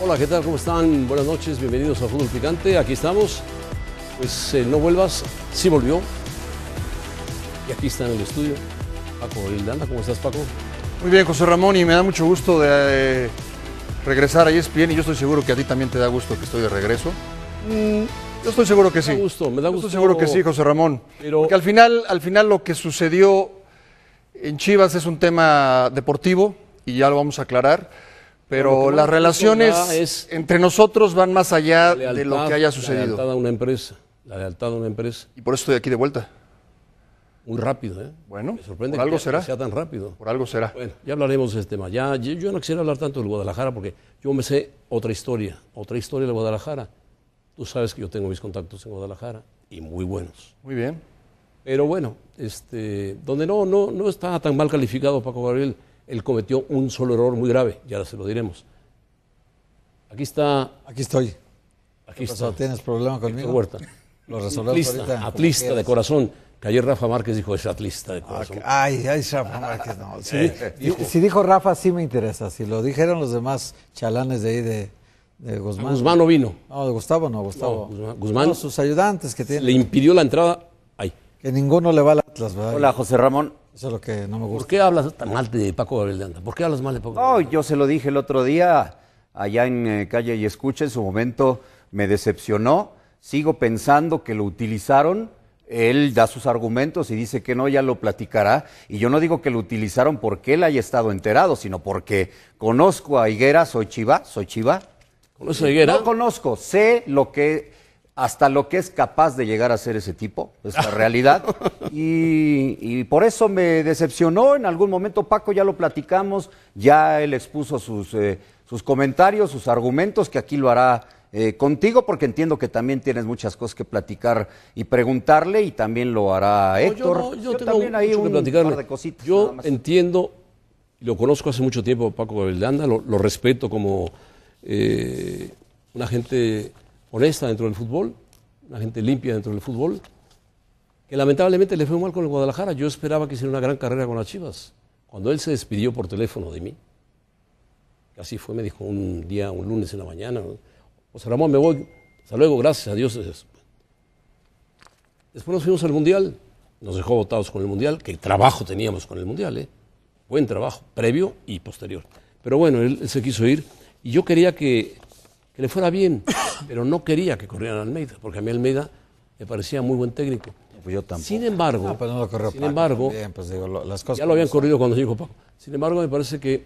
Hola, ¿qué tal? ¿Cómo están? Buenas noches, bienvenidos a Fútbol Picante. Aquí estamos. Pues eh, no vuelvas, sí volvió. Y aquí está en el estudio Paco Hildanda. ¿Cómo estás, Paco? Muy bien, José Ramón, y me da mucho gusto de eh, regresar a ESPN y yo estoy seguro que a ti también te da gusto que estoy de regreso. Mm, yo estoy seguro que sí. Me da gusto, me da gusto. estoy seguro que sí, José Ramón. Pero... Porque al final, al final lo que sucedió en Chivas es un tema deportivo y ya lo vamos a aclarar pero las relaciones entre nosotros van más allá de lo que haya sucedido. La lealtad a una empresa. La lealtad una empresa. Y por eso estoy aquí de vuelta. Muy rápido, ¿eh? Bueno, Me sorprende algo que sea tan rápido. Por algo será. Bueno, ya hablaremos de este tema. Ya, yo no quisiera hablar tanto del Guadalajara porque yo me sé otra historia, otra historia de Guadalajara. Tú sabes que yo tengo mis contactos en Guadalajara y muy buenos. Muy bien. Pero bueno, este, donde no, no, no está tan mal calificado Paco Gabriel él cometió un solo error muy grave, ya se lo diremos. Aquí está. Aquí estoy. Aquí está. ¿Tienes problema conmigo? Huerta. Lo resolvemos atlista, atlista de corazón. Que ayer Rafa Márquez dijo, es atlista de ah, corazón. Ay, ay, Rafa Márquez, no. Eh, si, dijo, Rafa, sí me interesa. Si lo dijeron los demás chalanes de ahí de, Guzmán. Guzmán no vino. No, de Gustavo no, Gustavo. Guzmán, Guzmán sus ayudantes que tienen. Le impidió la entrada ahí. Que ninguno le va a Atlas, ¿verdad? Hola, José Ramón. Eso es lo que no me gusta. ¿Por qué hablas tan mal de Paco ¿Por qué hablas mal de Paco? yo se lo dije el otro día allá en eh, Calle y Escucha, en su momento me decepcionó. Sigo pensando que lo utilizaron. Él da sus argumentos y dice que no, ya lo platicará. Y yo no digo que lo utilizaron porque él haya estado enterado, sino porque conozco a Higuera, soy chiva, soy chiva. Conozco. a Higuera? No conozco, sé lo que hasta lo que es capaz de llegar a ser ese tipo, es realidad. Y, por eso me decepcionó en algún momento, Paco, ya lo platicamos, ya él expuso sus, eh, sus comentarios, sus argumentos, que aquí lo hará eh, contigo, porque entiendo que también tienes muchas cosas que platicar y preguntarle, y también lo hará Héctor. Yo, también hay un par de cositas. Yo entiendo, lo conozco hace mucho tiempo, Paco Belanda, lo, respeto como eh, una gente honesta dentro del fútbol, una gente limpia dentro del fútbol, que lamentablemente le fue mal con el Guadalajara. Yo esperaba que hiciera una gran carrera con las Chivas. Cuando él se despidió por teléfono de mí, así fue, me dijo un día, un lunes en la mañana, José Ramón, me voy, hasta luego, gracias a Dios. Después nos fuimos al Mundial, nos dejó votados con el Mundial, que trabajo teníamos con el Mundial, ¿eh? buen trabajo, previo y posterior. Pero bueno, él, él se quiso ir y yo quería que, que le fuera bien pero no quería que corrieran Almeida, porque a mí Almeida me parecía muy buen técnico. Pues yo tampoco. Sin embargo, sin embargo ya lo habían corrido cuando llegó Paco. Sin embargo, me parece que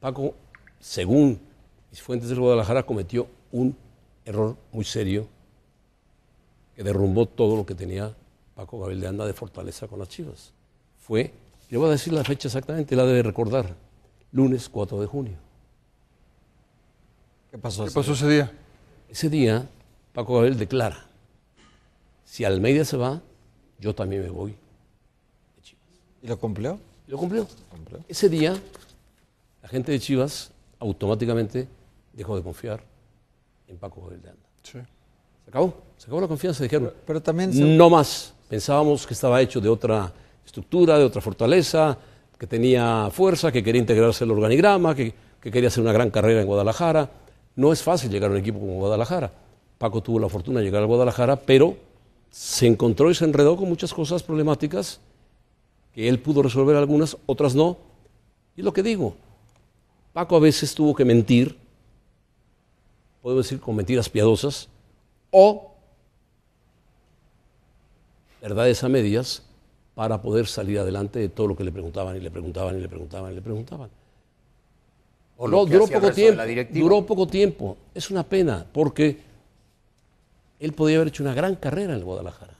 Paco, según mis fuentes del Guadalajara, cometió un error muy serio que derrumbó todo lo que tenía Paco Gabriel de Anda de fortaleza con las Chivas. Fue, Yo voy a decir la fecha exactamente, la debe recordar, lunes 4 de junio. ¿Qué pasó, ¿Qué día? Ese día, Paco Gabriel declara, si Almeida se va, yo también me voy ¿Y lo cumplió? Lo cumplió. Ese día, la gente de Chivas automáticamente dejó de confiar en Paco Gabriel de Anda. Se acabó, se acabó la confianza, dijeron. Pero, también... No más. Pensábamos que estaba hecho de otra estructura, de otra fortaleza, que tenía fuerza, que quería integrarse al organigrama, que, que quería hacer una gran carrera en Guadalajara. No es fácil llegar a un equipo como Guadalajara. Paco tuvo la fortuna de llegar a Guadalajara, pero se encontró y se enredó con muchas cosas problemáticas que él pudo resolver algunas, otras no. Y es lo que digo, Paco a veces tuvo que mentir, podemos decir con mentiras piadosas, o verdades a medias para poder salir adelante de todo lo que le preguntaban y le preguntaban y le preguntaban y le preguntaban duró poco tiempo. Duró poco tiempo. Es una pena, porque él podía haber hecho una gran carrera en el Guadalajara.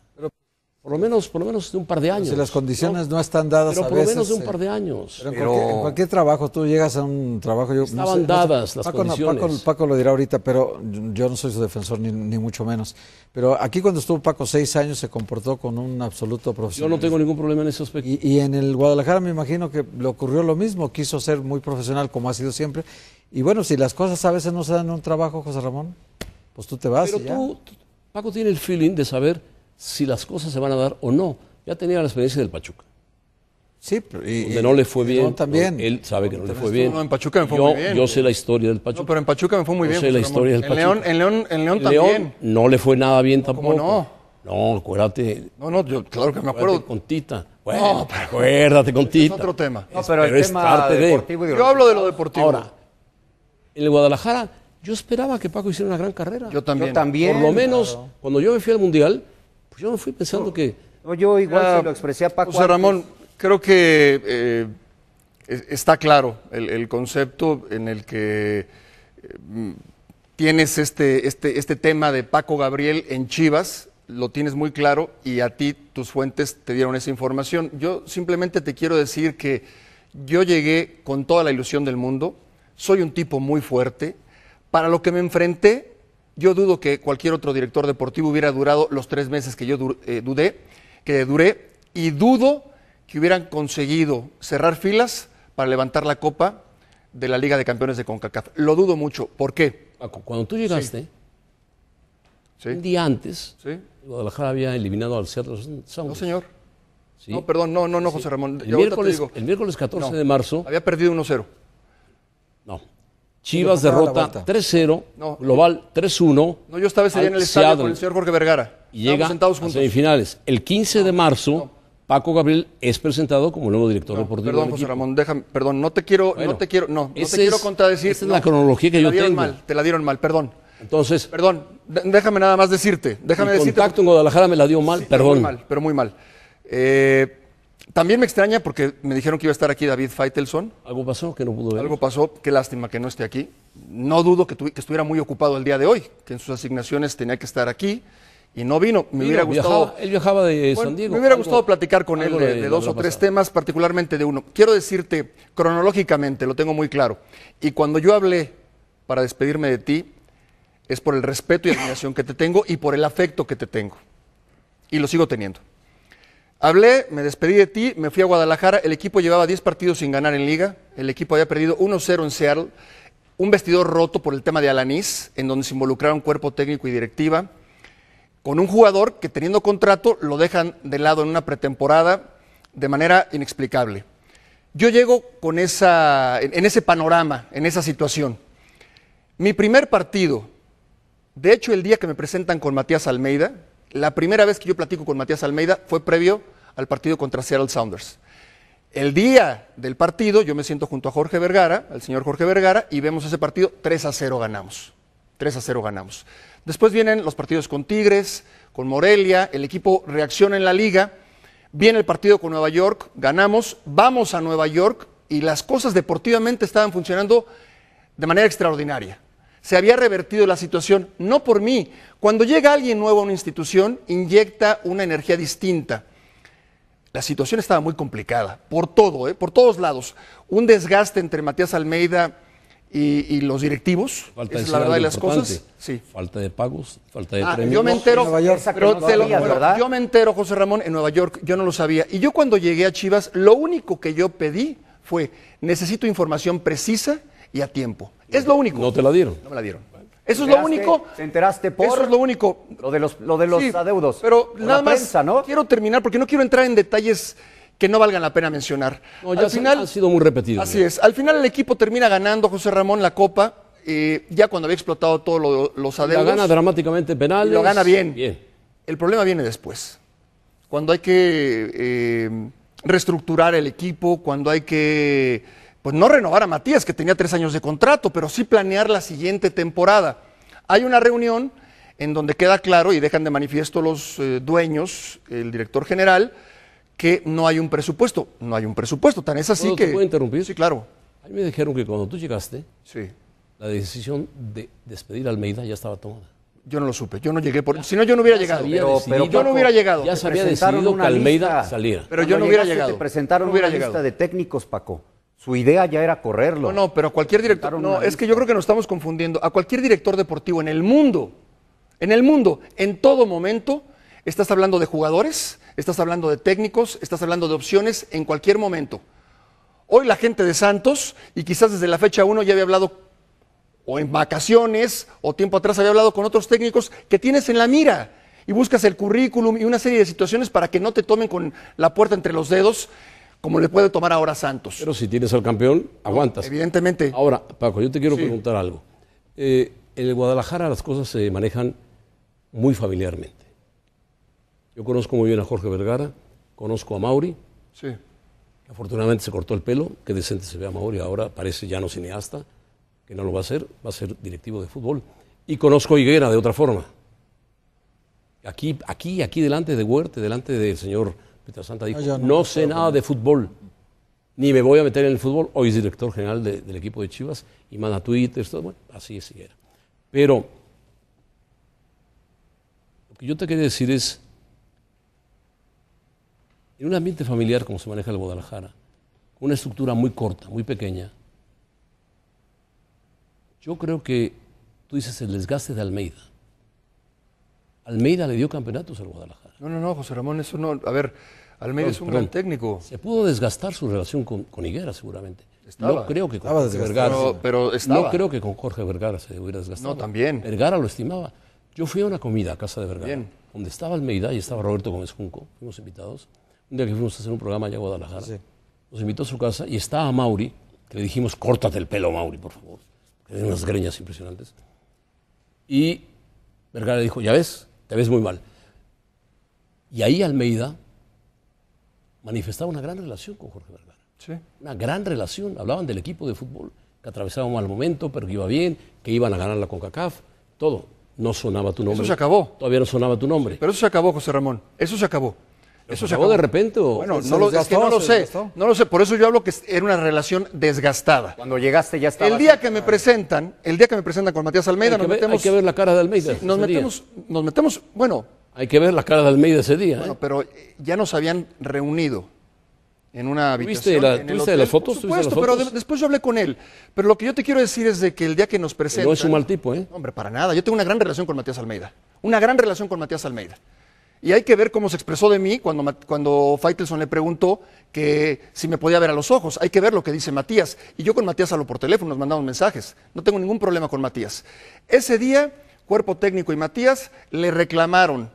Por lo menos, por lo menos de un par de años. si las condiciones no, están dadas pero por lo menos de un eh, par de años. en, Cualquier, trabajo, tú llegas a un trabajo... Yo, Estaban no dadas las condiciones. Paco, lo dirá ahorita, pero yo no soy su defensor, ni, mucho menos. Pero aquí cuando estuvo Paco seis años se comportó con un absoluto profesional. Yo no tengo ningún problema en ese aspecto. Y, en el Guadalajara me imagino que le ocurrió lo mismo, quiso ser muy profesional como ha sido siempre. Y bueno, si las cosas a veces no se dan en un trabajo, José Ramón, pues tú te vas. Pero tú, Paco tiene el feeling de saber si las cosas se van a dar o no. Ya tenía la experiencia del Pachuca. Sí, pero donde no le fue bien. también. Él sabe que no le fue bien. No, en Pachuca me fue muy bien. Yo sé la historia del Pachuca. No, pero en Pachuca me fue muy bien. Yo sé la historia del Pachuca. en León, en León también. no le fue nada bien tampoco. ¿Cómo no? No, acuérdate. No, no, yo claro que me acuerdo. Con Tita. Bueno, acuérdate con Tita. Es otro tema. pero, es el De... Yo hablo de lo deportivo. Ahora, en el Guadalajara, yo esperaba que Paco hiciera una gran carrera. Yo también. Por lo menos, cuando yo me fui al Mundial, yo fui pensando que... yo igual lo expresé a Paco. José Ramón, creo que eh, está claro el, concepto en el que mm, tienes este, este, este tema de Paco Gabriel en Chivas, lo tienes muy claro y a ti tus fuentes te dieron esa información. Yo simplemente te quiero decir que yo llegué con toda la ilusión del mundo, soy un tipo muy fuerte, para lo que me enfrenté yo dudo que cualquier otro director deportivo hubiera durado los tres meses que yo eh, dudé, que duré, y dudo que hubieran conseguido cerrar filas para levantar la copa de la Liga de Campeones de CONCACAF. Lo dudo mucho. ¿Por qué? Cuando tú llegaste, un día antes, sí. Guadalajara había eliminado al Seattle Sounders. No, señor. No, perdón, no, no, no, José Ramón. El, miércoles, el miércoles, 14 de marzo. Había perdido 1-0. Chivas derrota 3-0, eh, global 3-1. No, yo estaba ese en el estadio con el señor Jorge Vergara. llega juntos. a semifinales. El 15 de marzo, Paco Gabriel es presentado como nuevo director deportivo. Perdón, José Ramón, déjame, perdón, no te quiero, no te quiero, no, te quiero contradecir. Esa es la cronología que te yo la dieron Mal, te la dieron mal, perdón. Entonces. Perdón, déjame nada más decirte. Déjame el decirte. contacto en Guadalajara me la dio mal, perdón. Muy mal, pero muy mal. Eh, también me extraña porque me dijeron que iba a estar aquí David Feitelson. Algo pasó que no pudo ver? Algo pasó, qué lástima que no esté aquí. No dudo que, estuviera muy ocupado el día de hoy, que en sus asignaciones tenía que estar aquí y no vino. Me hubiera gustado. él viajaba de San Diego. Me hubiera gustado platicar con él de, dos o tres temas, particularmente de uno. Quiero decirte cronológicamente, lo tengo muy claro. Y cuando yo hablé para despedirme de ti, es por el respeto y admiración que te tengo y por el afecto que te tengo. Y lo sigo teniendo. Hablé, me despedí de ti, me fui a Guadalajara, el equipo llevaba 10 partidos sin ganar en liga, el equipo había perdido 1-0 en Seattle, un vestidor roto por el tema de Alanís, en donde se involucraron cuerpo técnico y directiva, con un jugador que teniendo contrato lo dejan de lado en una pretemporada de manera inexplicable. Yo llego con esa, en ese panorama, en esa situación. Mi primer partido, de hecho el día que me presentan con Matías Almeida, la primera vez que yo platico con Matías Almeida fue previo al partido contra Seattle Sounders. El día del partido, yo me siento junto a Jorge Vergara, al señor Jorge Vergara, y vemos ese partido, 3 a 0 ganamos. 3 a 0 ganamos. Después vienen los partidos con Tigres, con Morelia, el equipo reacciona en la liga, viene el partido con Nueva York, ganamos, vamos a Nueva York y las cosas deportivamente estaban funcionando de manera extraordinaria. Se había revertido la situación, no por mí. Cuando llega alguien nuevo a una institución, inyecta una energía distinta la situación estaba muy complicada, por todo, ¿eh? por todos lados. Un desgaste entre Matías Almeida y, los directivos, falta de la verdad Falta de pagos, falta de ah, Yo me entero, yo me entero, José Ramón, en Nueva York, yo no lo sabía. Y yo cuando llegué a Chivas, lo único que yo pedí fue, necesito información precisa y a tiempo. Es lo único. No te la dieron. No me la dieron. Eso es lo único. ¿Te enteraste por? Eso es lo único. Lo de los, lo adeudos. Pero nada más ¿no? quiero terminar porque no quiero entrar en detalles que no valgan la pena mencionar. al final, ha sido muy repetido. Así es. Al final el equipo termina ganando José Ramón la Copa, eh, ya cuando había explotado todos los adeudos. Lo gana dramáticamente penal. Lo gana bien. bien. El problema viene después. Cuando hay que eh, reestructurar el equipo, cuando hay que pues no renovar a Matías, que tenía tres años de contrato, pero sí planear la siguiente temporada. Hay una reunión en donde queda claro y dejan de manifiesto los eh, dueños, el director general, que no hay un presupuesto. No hay un presupuesto, tan es así que... puedo interrumpir? Sí, claro. A mí me dijeron que cuando tú llegaste, sí. la decisión de despedir a Almeida ya estaba tomada. Yo no lo supe, yo no llegué por... Si no, yo no hubiera llegado. Pero, yo no hubiera llegado. Ya se había decidido que Almeida saliera. Pero yo no hubiera llegado. Te presentaron hubiera una lista de técnicos, Paco. Su idea ya era correrlo. No, no, pero a cualquier director. No, es que yo creo que nos estamos confundiendo. A cualquier director deportivo en el mundo, en el mundo, en todo momento, estás hablando de jugadores, estás hablando de técnicos, estás hablando de opciones en cualquier momento. Hoy la gente de Santos, y quizás desde la fecha 1 ya había hablado, o en vacaciones, o tiempo atrás había hablado con otros técnicos que tienes en la mira y buscas el currículum y una serie de situaciones para que no te tomen con la puerta entre los dedos como le puede tomar ahora Santos. Pero si tienes al campeón, aguantas. Evidentemente. Ahora, Paco, yo te quiero preguntar algo. Eh, en el Guadalajara las cosas se manejan muy familiarmente. Yo conozco muy bien a Jorge Vergara, conozco a Mauri. Sí. Afortunadamente se cortó el pelo, que decente se ve a Mauri ahora, parece ya no cineasta, que no lo va a ser, va a ser directivo de fútbol. Y conozco a Higuera de otra forma. Aquí, aquí, aquí delante de Huerte, delante del señor Santa dijo, no, sé nada de fútbol, ni me voy a meter en el fútbol. Hoy es director general del equipo de Chivas y manda Twitter, todo, bueno, así es, era. Pero lo que yo te quería decir es, en un ambiente familiar como se maneja el Guadalajara, con una estructura muy corta, muy pequeña, yo creo que tú dices el desgaste de Almeida. Almeida le dio campeonatos al Guadalajara. No, no, no, José Ramón, eso no. A ver, Almeida es un gran técnico. Se pudo desgastar su relación con, Higuera, seguramente. Estaba, no creo que con Jorge Vergara. Pero, estaba. No creo que con Jorge Vergara se hubiera desgastado. No, también. Vergara lo estimaba. Yo fui a una comida a casa de Vergara, Bien. donde estaba Almeida y estaba Roberto Gómez Junco. Fuimos invitados. Un día que fuimos a hacer un programa allá a Guadalajara, sí. nos invitó a su casa y estaba Mauri, que le dijimos, córtate el pelo, Mauri, por favor. Que unas greñas impresionantes. Y Vergara le dijo, ya ves, te ves muy mal. Y ahí Almeida manifestaba una gran relación con Jorge Vergara. Sí. Una gran relación. Hablaban del equipo de fútbol, que atravesaba un mal momento, pero que iba bien, que iban a ganar la CONCACAF, todo. No sonaba tu nombre. Eso se acabó. Todavía no sonaba tu nombre. Pero eso se acabó, José Ramón. Eso se acabó. ¿Eso se acabó, de repente? ¿o? Bueno, no lo, es que no lo sé. No lo sé. Por eso yo hablo que era una relación desgastada. Cuando llegaste ya estaba. El día que me presentan, el día que me presentan con Matías Almeida, nos metemos. Hay que ver la cara de Almeida. nos, metemos, nos metemos, bueno, hay que ver la cara de Almeida ese día. Bueno, ¿eh? pero eh, ya nos habían reunido en una habitación. ¿Tuviste, la, las fotos? Por supuesto, pero después yo hablé con él. Pero lo que yo te quiero decir es de que el día que nos presenta... No es un mal tipo, ¿eh? Hombre, para nada. Yo tengo una gran relación con Matías Almeida. Una gran relación con Matías Almeida. Y hay que ver cómo se expresó de mí cuando, cuando Faitelson le preguntó que si me podía ver a los ojos. Hay que ver lo que dice Matías. Y yo con Matías hablo por teléfono, nos mandamos mensajes. No tengo ningún problema con Matías. Ese día, cuerpo técnico y Matías le reclamaron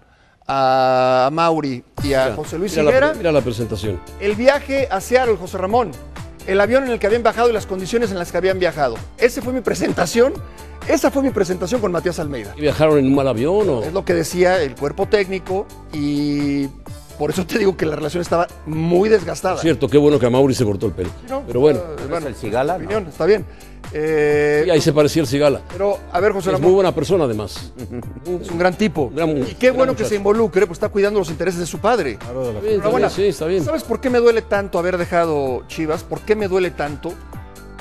a Mauri y a José Luis mira mira la presentación. El viaje a Seattle, José Ramón. El avión en el que habían bajado y las condiciones en las que habían viajado. Esa fue mi presentación. Esa fue mi presentación con Matías Almeida. ¿Y viajaron en un mal avión o...? Es lo que decía el cuerpo técnico y por eso te digo que la relación estaba muy desgastada. cierto, qué bueno que a Mauri se cortó el pelo. Pero bueno. Pues, bueno el cigala, opinión, está bien. Eh, y ahí se parecía el Cigala. Pero, a ver, José Es muy buena persona, además. Es un gran tipo. y qué bueno que se involucre, pues está cuidando los intereses de su padre. Claro, de está bien, ¿Sabes por qué me duele tanto haber dejado Chivas? ¿Por qué me duele tanto?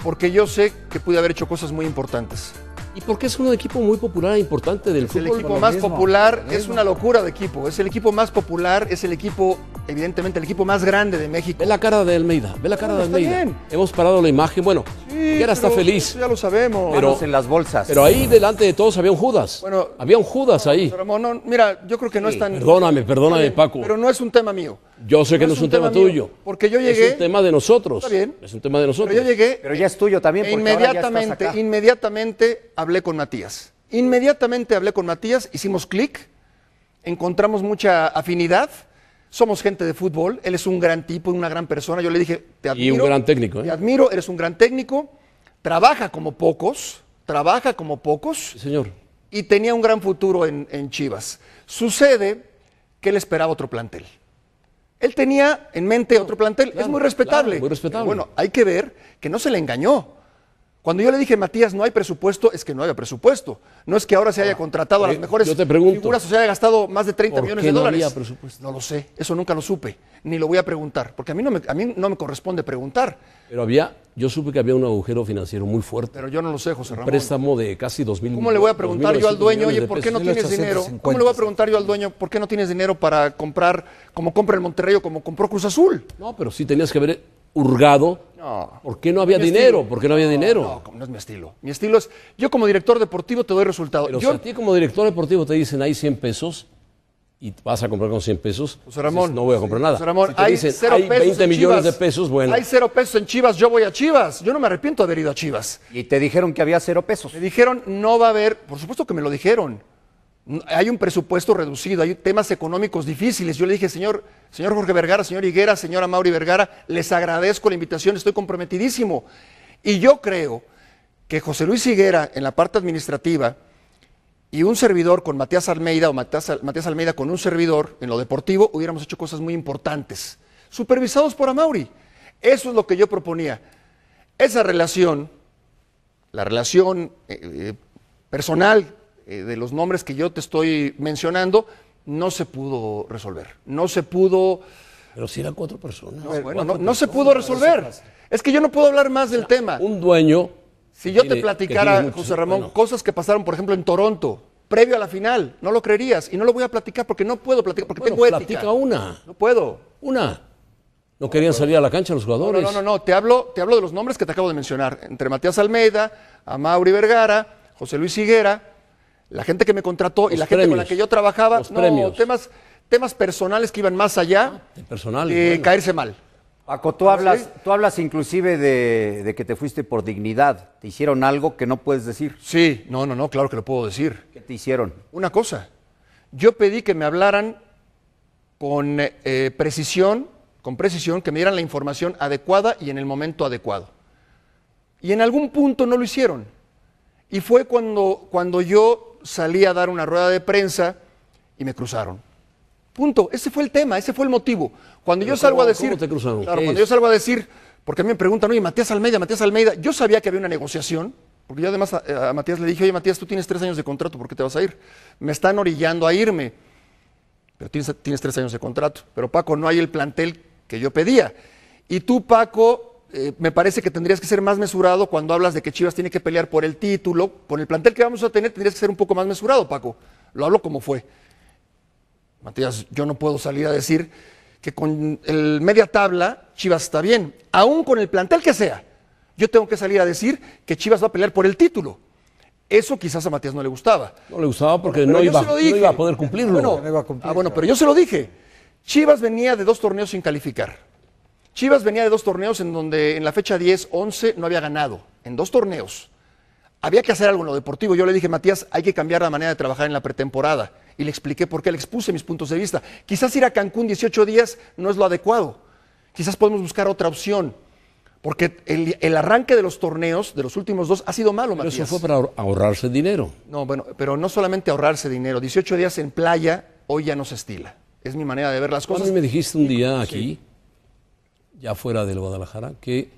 Porque yo sé que pude haber hecho cosas muy importantes. Y porque es un equipo muy popular e importante del es El equipo más popular es una locura de equipo. Es el equipo más popular, es el equipo evidentemente el equipo más grande de México. Ve la cara de Almeida, ve la cara de Almeida. Hemos parado la imagen, bueno, ya está feliz. ya lo sabemos. Pero en las bolsas. Pero ahí delante de todos había un Judas. había un Judas ahí. Pero mira, yo creo que no es tan Perdóname, perdóname, Paco. Pero no es un tema mío. Yo sé que no es un, tema, tuyo. porque yo llegué. Es un tema de nosotros. Está bien. Es un tema de nosotros. Pero yo llegué. Pero ya es tuyo también. inmediatamente, inmediatamente hablé con Matías. Inmediatamente hablé con Matías, hicimos clic, encontramos mucha afinidad somos gente de fútbol, él es un gran tipo, y una gran persona, yo le dije, te admiro. Y un gran técnico. Te ¿eh? admiro, eres un gran técnico, trabaja como pocos, trabaja como pocos. señor. Y tenía un gran futuro en, Chivas. Sucede que él esperaba otro plantel. Él tenía en mente otro plantel, es muy respetable. muy respetable. bueno, hay que ver que no se le engañó. Cuando yo le dije, Matías, no hay presupuesto, es que no había presupuesto. No es que ahora se haya ah, contratado a las eh, mejores te pregunto, figuras o se haya gastado más de 30 millones de no dólares. Había presupuesto? No lo sé, eso nunca lo supe, ni lo voy a preguntar, porque a mí, no me, a mí no me corresponde preguntar. Pero había, yo supe que había un agujero financiero muy fuerte. Pero yo no lo sé, José Ramón. Un préstamo de casi 2 mil ¿Cómo le voy a preguntar yo al dueño, oye, ¿por qué no tienes dinero? ¿Cómo le voy a preguntar yo al dueño, por qué no tienes dinero para comprar, como compra el Monterrey o como compró Cruz Azul? No, pero sí tenías que ver hurgado. No. ¿Por qué no había dinero? porque no había dinero? No, no, es mi estilo. Mi estilo es, yo como director deportivo te doy resultados. yo... si a ti como director deportivo te dicen, hay 100 pesos, y vas a comprar con 100 pesos, no voy a comprar nada. dicen, 20 millones de pesos, Hay cero pesos en Chivas, yo voy a Chivas. Yo no me arrepiento de haber ido a Chivas. Y te dijeron que había cero pesos. Me dijeron, no va a haber, por supuesto que me lo dijeron hay un presupuesto reducido, hay temas económicos difíciles. Yo le dije, señor, señor Jorge Vergara, señor Higuera, señora Mauri Vergara, les agradezco la invitación, estoy comprometidísimo. Y yo creo que José Luis Higuera, en la parte administrativa, y un servidor con Matías Almeida o Matías, Almeida con un servidor en lo deportivo, hubiéramos hecho cosas muy importantes, supervisados por Amauri. Eso es lo que yo proponía. Esa relación, la relación eh, eh, personal eh, de los nombres que yo te estoy mencionando, no se pudo resolver. No se pudo. Pero si eran cuatro personas. No, se pudo resolver. Es que yo no puedo hablar más del tema. Un dueño. Si yo te platicara, José Ramón, cosas que pasaron, por ejemplo, en Toronto, previo a la final, no lo creerías. Y no lo voy a platicar porque no puedo platicar, porque tengo ética. Platica una. No puedo. Una. No querían salir a la cancha los jugadores. No, no, no, Te, hablo, te hablo de los nombres que te acabo de mencionar. Entre Matías Almeida, a Mauri Vergara, José Luis Higuera, la gente que me contrató y la gente con la que yo trabajaba, temas temas personales que iban más allá ah, de caerse mal. Paco, tú hablas, tú hablas inclusive de, que te fuiste por dignidad. ¿Te hicieron algo que no puedes decir? Sí, no, no, no, claro que lo puedo decir. ¿Qué te hicieron? Una cosa. Yo pedí que me hablaran con eh, precisión, con precisión, que me dieran la información adecuada y en el momento adecuado. Y en algún punto no lo hicieron. Y fue cuando, cuando yo salí a dar una rueda de prensa y me cruzaron. Punto. Ese fue el tema, ese fue el motivo. Cuando yo salgo a decir. te Claro, cuando yo salgo a decir, porque a mí me preguntan, oye, Matías Almeida, Matías Almeida, yo sabía que había una negociación, porque yo además eh, a, Matías le dije, oye, Matías, tú tienes tres años de contrato, ¿por qué te vas a ir? Me están orillando a irme. Pero tienes tres años de contrato. Pero Paco, no hay el plantel que yo pedía. Y tú, Paco, eh, me parece que tendrías que ser más mesurado cuando hablas de que Chivas tiene que pelear por el título. Con el plantel que vamos a tener, tendrías que ser un poco más mesurado, Paco. Lo hablo como fue. Matías, yo no puedo salir a decir que con el media tabla Chivas está bien, aún con el plantel que sea. Yo tengo que salir a decir que Chivas va a pelear por el título. Eso quizás a Matías no le gustaba. No le gustaba porque no, iba, a poder cumplirlo. ah, bueno, ah, pero yo se lo dije. Chivas venía de dos torneos sin calificar. Chivas venía de dos torneos en donde en la fecha 10-11 no había ganado, en dos torneos. Había que hacer algo en lo deportivo. Yo le dije, Matías, hay que cambiar la manera de trabajar en la pretemporada. Y le expliqué por qué, le expuse mis puntos de vista. Quizás ir a Cancún 18 días no es lo adecuado. Quizás podemos buscar otra opción. Porque el, arranque de los torneos, de los últimos dos, ha sido malo, pero Eso fue para ahorrarse dinero. No, bueno, pero no solamente ahorrarse dinero. 18 días en playa, hoy ya no se estila. Es mi manera de ver las cosas. A mí me dijiste un día aquí ya fuera del Guadalajara, que,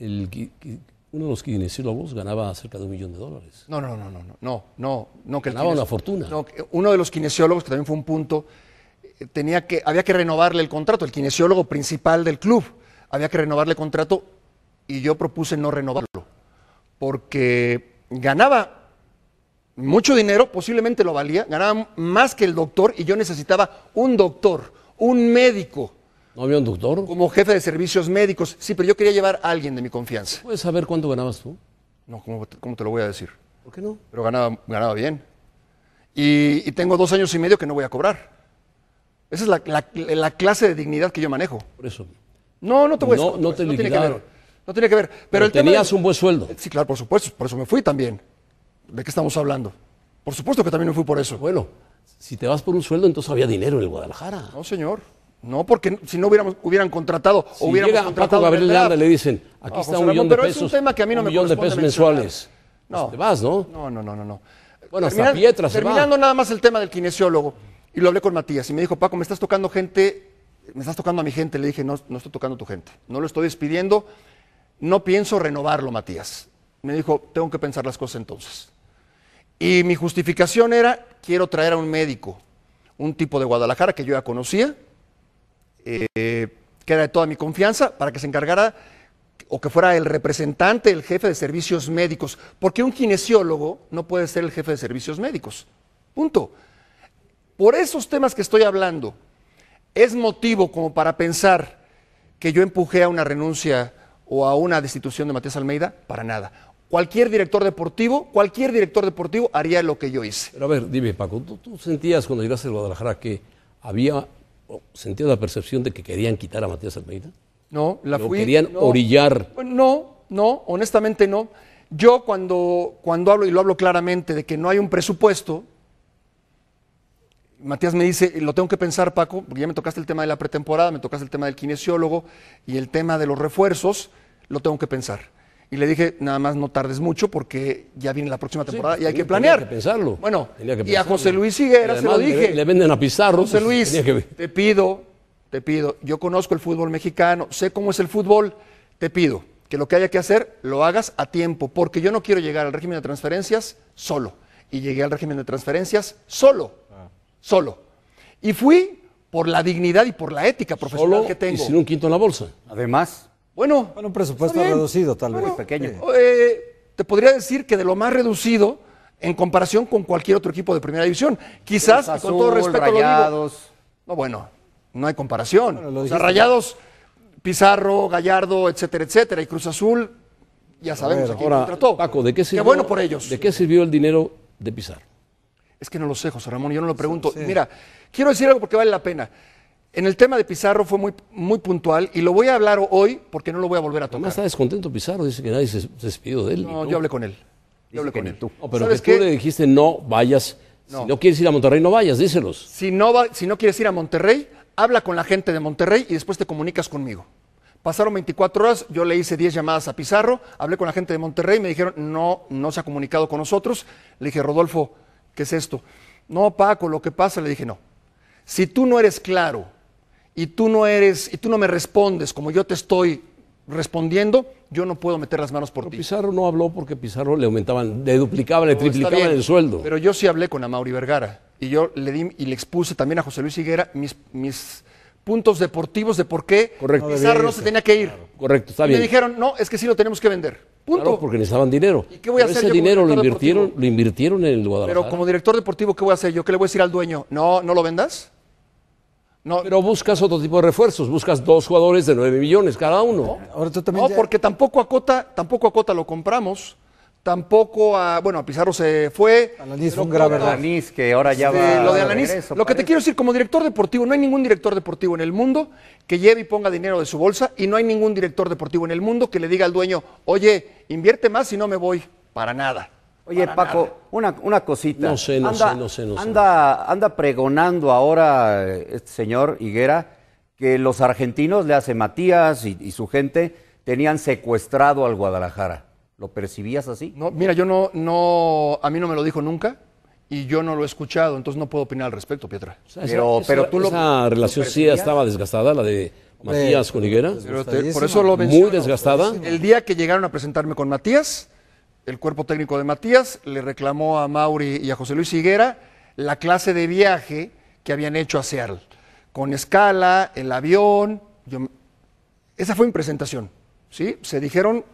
uno de los kinesiólogos ganaba cerca de un millón de dólares. No, no, no, no, no, no, no. no que ganaba una fortuna. uno de los kinesiólogos, que también fue un punto, eh, tenía que, había que renovarle el contrato, el kinesiólogo principal del club, había que renovarle el contrato y yo propuse no renovarlo, porque ganaba mucho dinero, posiblemente lo valía, ganaba más que el doctor y yo necesitaba un doctor, un médico ¿No había un doctor? Como jefe de servicios médicos. Sí, pero yo quería llevar a alguien de mi confianza. ¿Puedes saber cuánto ganabas tú? No, ¿cómo, te lo voy a decir? ¿Por qué no? Pero ganaba, bien. Y, tengo dos años y medio que no voy a cobrar. Esa es la, clase de dignidad que yo manejo. Por eso. No, no te voy a no, no, tiene que ver. No tiene que ver. Pero, tenías un buen sueldo. Eh, sí, claro, por supuesto. Por eso me fui también. ¿De qué estamos hablando? Por supuesto que también me fui por eso. Bueno, si te vas por un sueldo, entonces había dinero en el Guadalajara. No, señor. No, porque si no hubiéramos, hubieran contratado, si hubiéramos contratado. A Paco Gabriel le dicen, aquí está un millón de pesos. un que millón de pesos mensuales. Pues no. ¿no? No, no, no, no. Bueno, Terminando nada más el tema del kinesiólogo, y lo hablé con Matías, y me dijo, Paco, me estás tocando gente, me estás tocando a mi gente. Le dije, no, no estoy tocando a tu gente. No lo estoy despidiendo, no pienso renovarlo, Matías. Me dijo, tengo que pensar las cosas entonces. Y mi justificación era, quiero traer a un médico, un tipo de Guadalajara que yo ya conocía, eh, queda de toda mi confianza, para que se encargara o que fuera el representante, el jefe de servicios médicos. Porque un kinesiólogo no puede ser el jefe de servicios médicos. Punto. Por esos temas que estoy hablando, es motivo como para pensar que yo empujé a una renuncia o a una destitución de Matías Almeida, para nada. Cualquier director deportivo, cualquier director deportivo haría lo que yo hice. a ver, dime Paco, ¿tú, tú sentías cuando llegaste a Guadalajara que había ¿Sentió la percepción de que querían quitar a Matías Almeida? No, la ¿Lo querían orillar? No, no, honestamente no. Yo cuando, cuando hablo, y lo hablo claramente, de que no hay un presupuesto, Matías me dice, lo tengo que pensar, Paco, porque ya me tocaste el tema de la pretemporada, me tocaste el tema del kinesiólogo y el tema de los refuerzos, lo tengo que pensar. Y le dije, nada más no tardes mucho porque ya viene la próxima temporada y hay que planear. Tenía que pensarlo. Bueno, y a José Luis Higuera se lo dije. Le, venden a Pizarro. José pues, Luis, te pido, te pido, yo conozco el fútbol mexicano, sé cómo es el fútbol, te pido que lo que haya que hacer lo hagas a tiempo, porque yo no quiero llegar al régimen de transferencias solo. Y llegué al régimen de transferencias solo, solo. Y fui por la dignidad y por la ética profesional que tengo. Y sin un quinto en la bolsa. Además. Bueno. un presupuesto reducido, tal vez. pequeño. Eh, te podría decir que de lo más reducido en comparación con cualquier otro equipo de primera división. Quizás, con todo respeto, a Lo digo. No, bueno, no hay comparación. Los rayados, Pizarro, Gallardo, etcétera, etcétera. Y Cruz Azul, ya sabemos a, contrató. Paco, ¿de qué sirvió? bueno por ellos. ¿De qué sirvió el dinero de Pizarro? Es que no lo sé, José Ramón, yo no lo pregunto. Mira, quiero decir algo porque vale la pena. En el tema de Pizarro fue muy, puntual y lo voy a hablar hoy porque no lo voy a volver a tomar. está descontento Pizarro, dice que nadie se, despidió de él. No, yo hablé con él. Yo hablé con él. Tú. pero ¿Sabes le dijiste no vayas. No. Si no quieres ir a Monterrey, no vayas, díselos. Si no, quieres ir a Monterrey, habla con la gente de Monterrey y después te comunicas conmigo. Pasaron 24 horas, yo le hice 10 llamadas a Pizarro, hablé con la gente de Monterrey, y me dijeron, no, no se ha comunicado con nosotros. Le dije, Rodolfo, ¿qué es esto? No, Paco, lo que pasa, le dije, no. Si tú no eres claro y tú no eres, y tú no me respondes como yo te estoy respondiendo, yo no puedo meter las manos por pero Pizarro no habló porque Pizarro le aumentaban, le duplicaban, le triplicaban el sueldo. Pero yo sí hablé con Amauri Vergara y yo le di y le expuse también a José Luis Higuera mis, puntos deportivos de por qué Pizarro no se tenía que ir. Correcto, está y Me dijeron, no, es que sí lo tenemos que vender. Punto. porque necesitaban dinero. ¿Y qué voy a hacer ese dinero lo invirtieron, lo invirtieron en el Guadalajara. Pero como director deportivo, ¿qué voy a hacer? Yo qué le voy a decir al dueño, no, no lo vendas. No. Pero buscas otro tipo de refuerzos, buscas dos jugadores de 9 millones cada uno. No, porque tampoco a Cota, tampoco a lo compramos tampoco a. Bueno, a Pizarro se fue. fue un que ahora ya va. lo de Alanis. lo que te quiero decir, como director deportivo, no hay ningún director deportivo en el mundo que lleve y ponga dinero de su bolsa, y no hay ningún director deportivo en el mundo que le diga al dueño, oye, invierte más y no me voy. Para nada. Oye, Paco, una, una cosita. No sé, no anda, sé, no sé, anda, pregonando ahora eh, este señor Higuera que los argentinos, le hace Matías y, su gente, tenían secuestrado al Guadalajara. ¿Lo percibías así? No, mira, yo no, no, a mí no me lo dijo nunca y yo no lo he escuchado, entonces no puedo opinar al respecto, Pietra. pero, tú relación sí estaba desgastada, la de Matías eh, con Higuera. Pues, por eso lo Muy desgastada. El día que llegaron a presentarme con Matías, el cuerpo técnico de Matías le reclamó a Mauri y a José Luis Higuera la clase de viaje que habían hecho a Seattle, con escala, el avión. Esa fue mi presentación, ¿sí? Se dijeron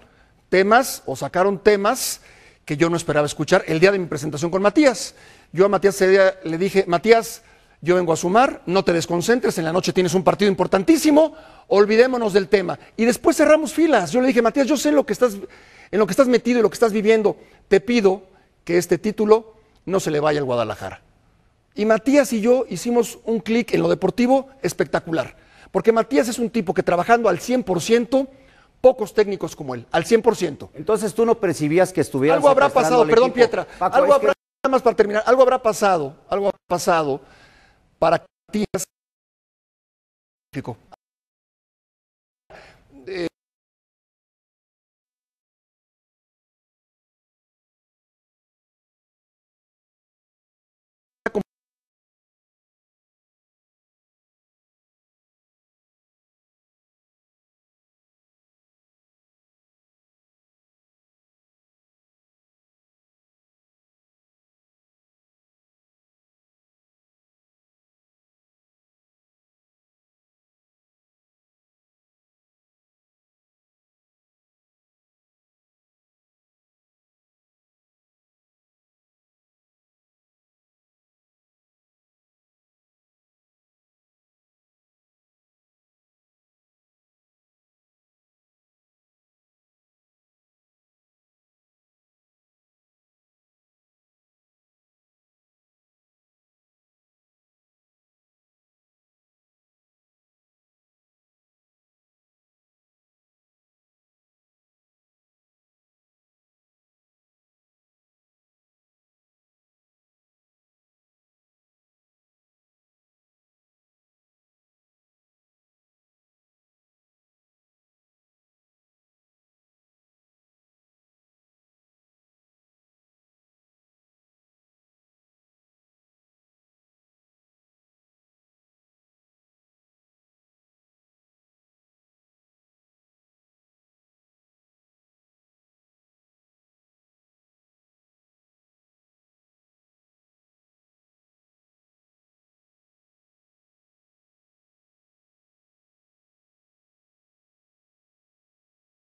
temas o sacaron temas que yo no esperaba escuchar el día de mi presentación con Matías. Yo a Matías le dije, Matías, yo vengo a sumar, no te desconcentres, en la noche tienes un partido importantísimo, olvidémonos del tema. Y después cerramos filas. Yo le dije, Matías, yo sé lo que estás en lo que estás metido y lo que estás viviendo, te pido que este título no se le vaya al Guadalajara. Y Matías y yo hicimos un clic en lo deportivo espectacular, porque Matías es un tipo que trabajando al 100%, pocos técnicos como él, al 100%. Entonces tú no percibías que estuviera... Algo habrá pasado, perdón Pietra, algo habrá, nada más para terminar, algo habrá pasado, algo habrá pasado para que Matías...